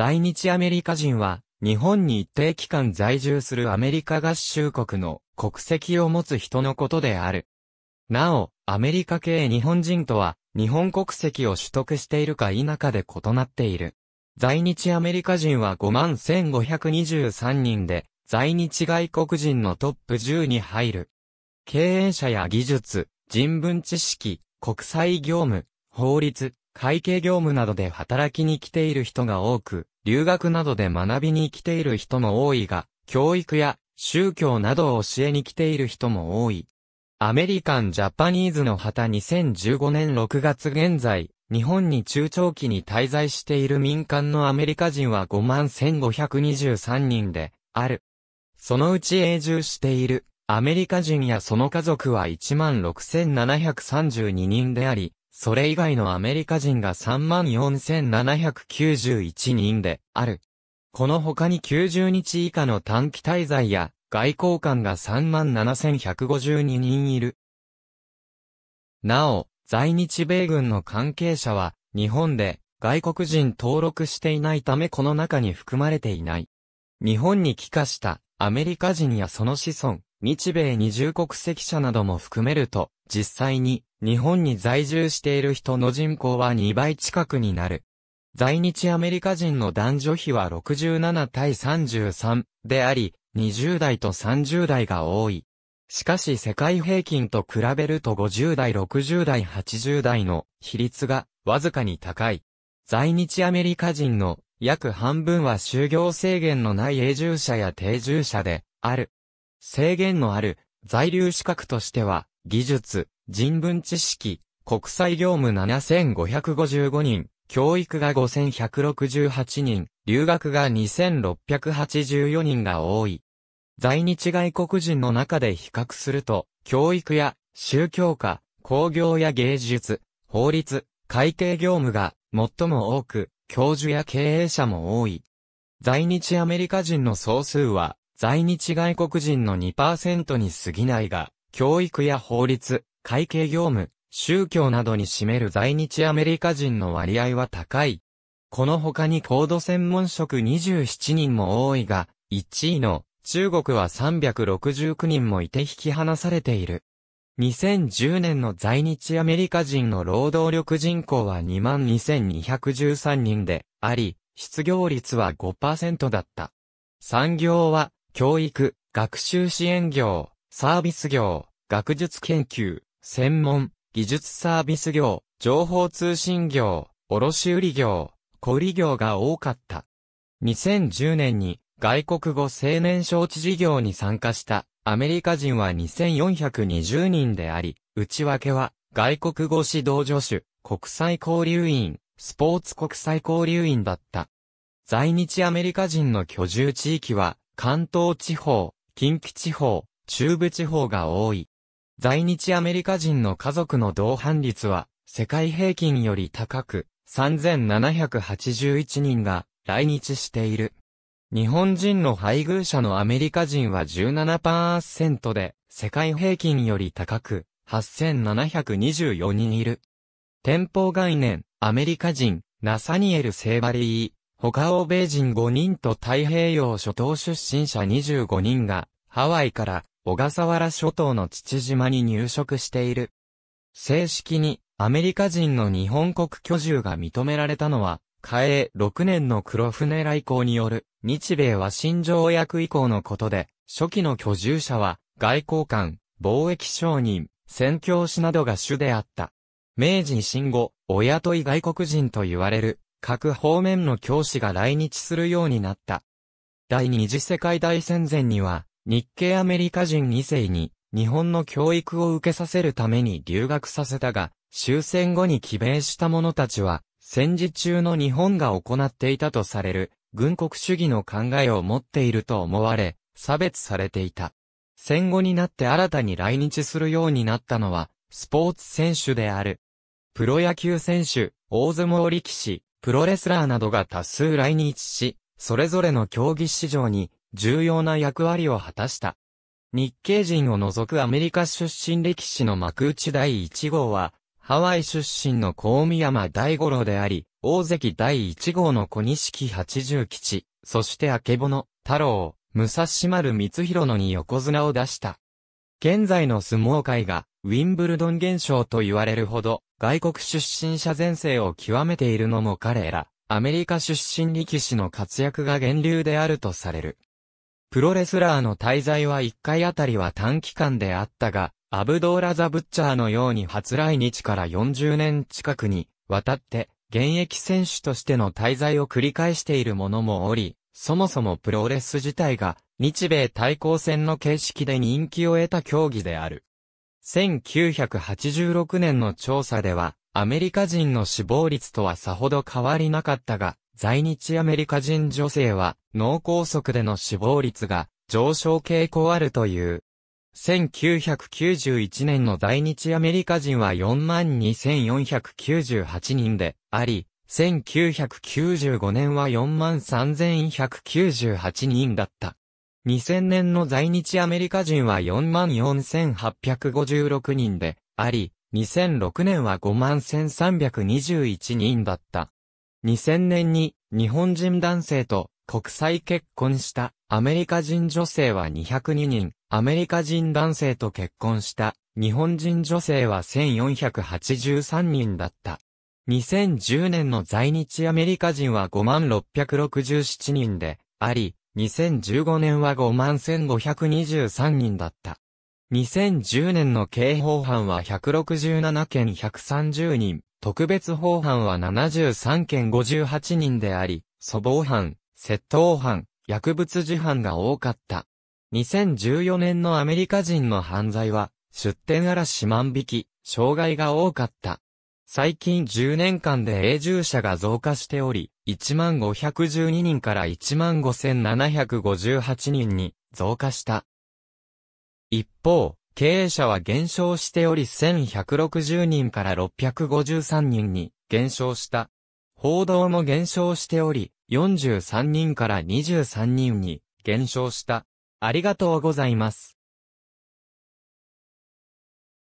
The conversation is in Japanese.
在日アメリカ人は、日本に一定期間在住するアメリカ合衆国の国籍を持つ人のことである。なお、アメリカ系日本人とは、日本国籍を取得しているか否かで異なっている。在日アメリカ人は51,523人で、在日外国人のトップ10に入る。経営者や技術、人文知識、国際業務、法律、会計業務などで働きに来ている人が多く、留学などで学びに来ている人も多いが、教育や宗教などを教えに来ている人も多い。アメリカン・ジャパニーズの旗2015年6月現在、日本に中長期に滞在している民間のアメリカ人は51,523人で、ある。そのうち永住している、アメリカ人やその家族は16,732人であり、それ以外のアメリカ人が34,791人である。この他に90日以下の短期滞在や外交官が37,152人いる。なお、在日米軍の関係者は日本で外国人登録していないためこの中に含まれていない。日本に帰化したアメリカ人やその子孫、日米二重国籍者なども含めると、実際に日本に在住している人の人口は2倍近くになる。在日アメリカ人の男女比は67対33であり、20代と30代が多い。しかし世界平均と比べると50代、60代、80代の比率がわずかに高い。在日アメリカ人の約半分は就業制限のない永住者や定住者である。制限のある在留資格としては技術、人文知識、国際業務7555人、教育が5168人、留学が2684人が多い。在日外国人の中で比較すると、教育や宗教家、工業や芸術、法律、会計業務が最も多く、教授や経営者も多い。在日アメリカ人の総数は、在日外国人の2%に過ぎないが、教育や法律、会計業務、宗教などに占める在日アメリカ人の割合は高い。この他に高度専門職27人も多いが、1位の中国は369人もいて引き離されている。2010年の在日アメリカ人の労働力人口は22,213人であり、失業率は5%だった。産業は、教育、学習支援業、サービス業、学術研究、専門、技術サービス業、情報通信業、卸売業、小売業が多かった。2010年に外国語青年招致事業に参加したアメリカ人は2420人であり、内訳は外国語指導助手、国際交流員、スポーツ国際交流員だった。在日アメリカ人の居住地域は関東地方、近畿地方、中部地方が多い。在日アメリカ人の家族の同伴率は、世界平均より高く、3781人が来日している。日本人の配偶者のアメリカ人は17%で、世界平均より高く、8724人いる。天保概念、アメリカ人、ナサニエル・セーバリー、他欧米人5人と太平洋諸島出身者25人が、ハワイから小笠原諸島の父島に入植している。正式にアメリカ人の日本国居住が認められたのは、嘉永6年の黒船来航による日米和親条約以降のことで、初期の居住者は外交官、貿易商人、宣教師などが主であった。明治維新後、親とい外国人と言われる各方面の教師が来日するようになった。第二次世界大戦前には、日系アメリカ人2世に日本の教育を受けさせるために留学させたが、終戦後に帰米した者たちは、戦時中の日本が行っていたとされる、軍国主義の考えを持っていると思われ、差別されていた。戦後になって新たに来日するようになったのは、スポーツ選手である。プロ野球選手、大相撲力士、プロレスラーなどが多数来日し、それぞれの競技市場に重要な役割を果たした。日系人を除くアメリカ出身歴史の幕内第1号は、ハワイ出身の高見山大五郎であり、大関第1号の小錦八十吉、そして明けぼの、太郎、武蔵丸光弘のに横綱を出した。現在の相撲界が、ウィンブルドン現象と言われるほど、外国出身者前世を極めているのも彼ら、アメリカ出身力士の活躍が源流であるとされる。プロレスラーの滞在は1回あたりは短期間であったが、アブドーラ・ザ・ブッチャーのように初来日から40年近くにわたって現役選手としての滞在を繰り返している者もおり、そもそもプロレス自体が日米対抗戦の形式で人気を得た競技である。1986年の調査では、アメリカ人の死亡率とはさほど変わりなかったが、在日アメリカ人女性は脳梗塞での死亡率が上昇傾向あるという。1991年の在日アメリカ人は42,498人であり、1995年は43,198人だった。2000年の在日アメリカ人は44,856人であり、2006年は51,321人だった。2000年に日本人男性と国際結婚したアメリカ人女性は202人、アメリカ人男性と結婚した日本人女性は1483人だった。2010年の在日アメリカ人は5667人であり、2015年は51523人だった。2010年の刑法犯は167件130人、特別法犯は73件58人であり、粗暴犯、窃盗犯、薬物事犯が多かった。2014年のアメリカ人の犯罪は、出店嵐万引き、障害が多かった。最近10年間で永住者が増加しており、1512人から15758人に増加した。一方、経営者は減少しており1160人から653人に減少した。報道も減少しており、43人から23人に減少した。ありがとうございます。